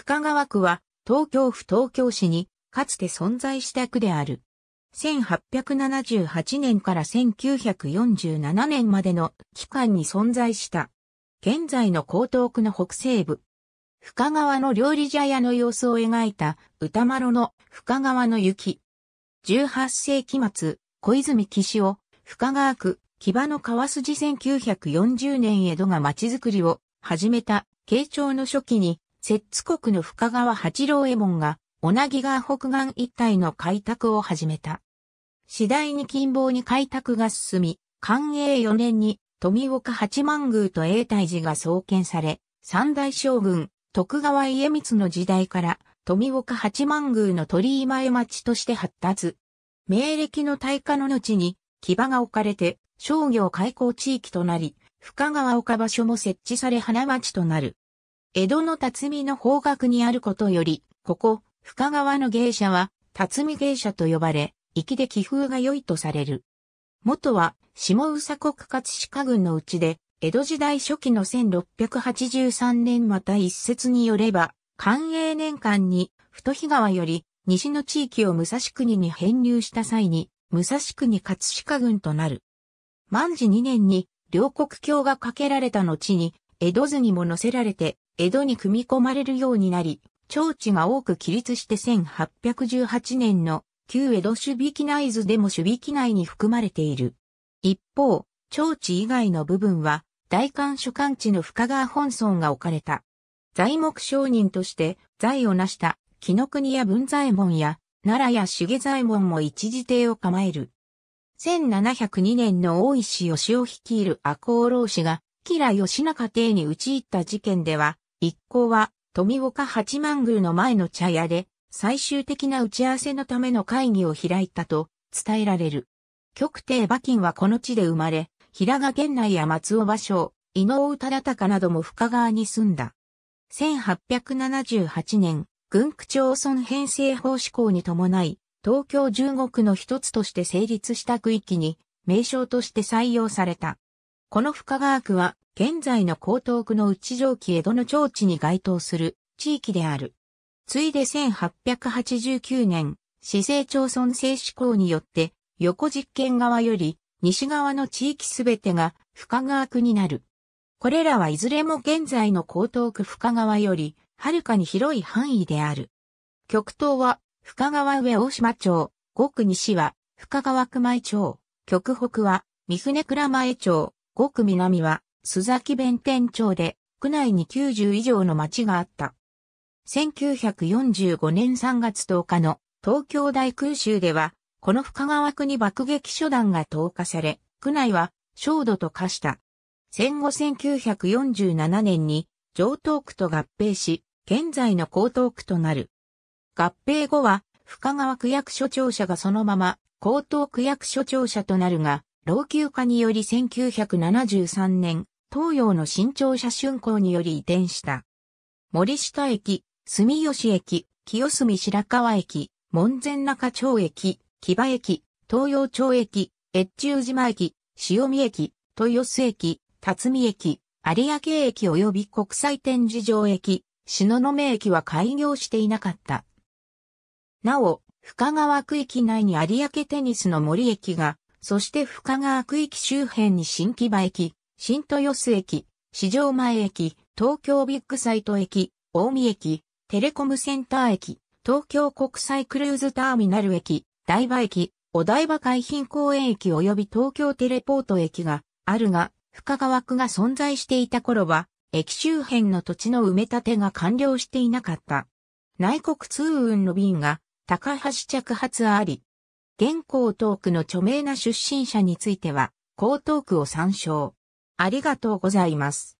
深川区は東京府東京市にかつて存在した区である。1878年から1947年までの期間に存在した。現在の江東区の北西部。深川の料理茶屋の様子を描いた歌丸の深川の雪。18世紀末、小泉岸を深川区木場の川筋1940年江戸が町づくりを始めた慶長の初期に摂津国の深川八郎右衛門が、女木川北岸一帯の開拓を始めた。次第に近傍に開拓が進み、寛永4年に富岡八幡宮と永泰寺が創建され、三大将軍、徳川家光の時代から、富岡八幡宮の鳥居前町として発達。明暦の大火の後に、牙が置かれて、商業開港地域となり、深川岡場所も設置され花町となる。江戸の辰巳の方角にあることより、ここ、深川の芸者は、辰巳芸者と呼ばれ、粋で気風が良いとされる。元は、下宇佐国葛飾郡のうちで、江戸時代初期の1683年また一説によれば、寛永年間に、太日川より、西の地域を武蔵国に編入した際に、武蔵国葛飾郡となる。万治2年に、両国橋が架けられた後に、江戸図にも載せられて、江戸に組み込まれるようになり、町地が多く起立して1818年の旧江戸守備機内図でも守備機内に含まれている。一方、町地以外の部分は、大官所管地の深川本村が置かれた。材木商人として財を成した木の国や文左衛門や奈良や重左衛門も一時邸を構える。1702年の大石義を率いる赤穂浪士が、吉良義仲邸に打ち入った事件では、一行は、富岡八幡宮の前の茶屋で、最終的な打ち合わせのための会議を開いたと伝えられる。極帝馬琴はこの地で生まれ、平賀源内や松尾芭蕉、伊能忠敬なども深川に住んだ。1878年、軍区町村編成法施行に伴い、東京中国の一つとして成立した区域に、名称として採用された。この深川区は、現在の江東区の内上記江戸の町地に該当する地域である。ついで1889年、市政町村制施行によって、横実験側より西側の地域すべてが深川区になる。これらはいずれも現在の江東区深川より、はるかに広い範囲である。極東は深川上大島町、極西は深川熊井町、極北は三船倉前町、極南は須崎弁天町で、区内に90以上の町があった。1945年3月10日の東京大空襲では、この深川区に爆撃初弾が投下され、区内は、焦土と化した。戦後1947年に、上東区と合併し、現在の江東区となる。合併後は、深川区役所庁舎がそのまま、江東区役所庁舎となるが、老朽化により1973年、東洋の新庁舎竣工により移転した。森下駅、住吉駅、清澄白河駅、門前中町駅、木場駅、東洋町駅、越中島駅、塩見駅、豊洲駅、辰巳駅、有明駅及び国際展示場駅、篠ノ目駅は開業していなかった。なお、深川区域内に有明テニスの森駅がそして深川区域周辺に新木場駅、新豊洲駅、市場前駅、東京ビッグサイト駅、大見駅、テレコムセンター駅、東京国際クルーズターミナル駅、台場駅、お台場海浜公園駅及び東京テレポート駅があるが、深川区が存在していた頃は、駅周辺の土地の埋め立てが完了していなかった。内国通運の便が高橋着発あり、現江東区の著名な出身者については、江東区を参照。ありがとうございます。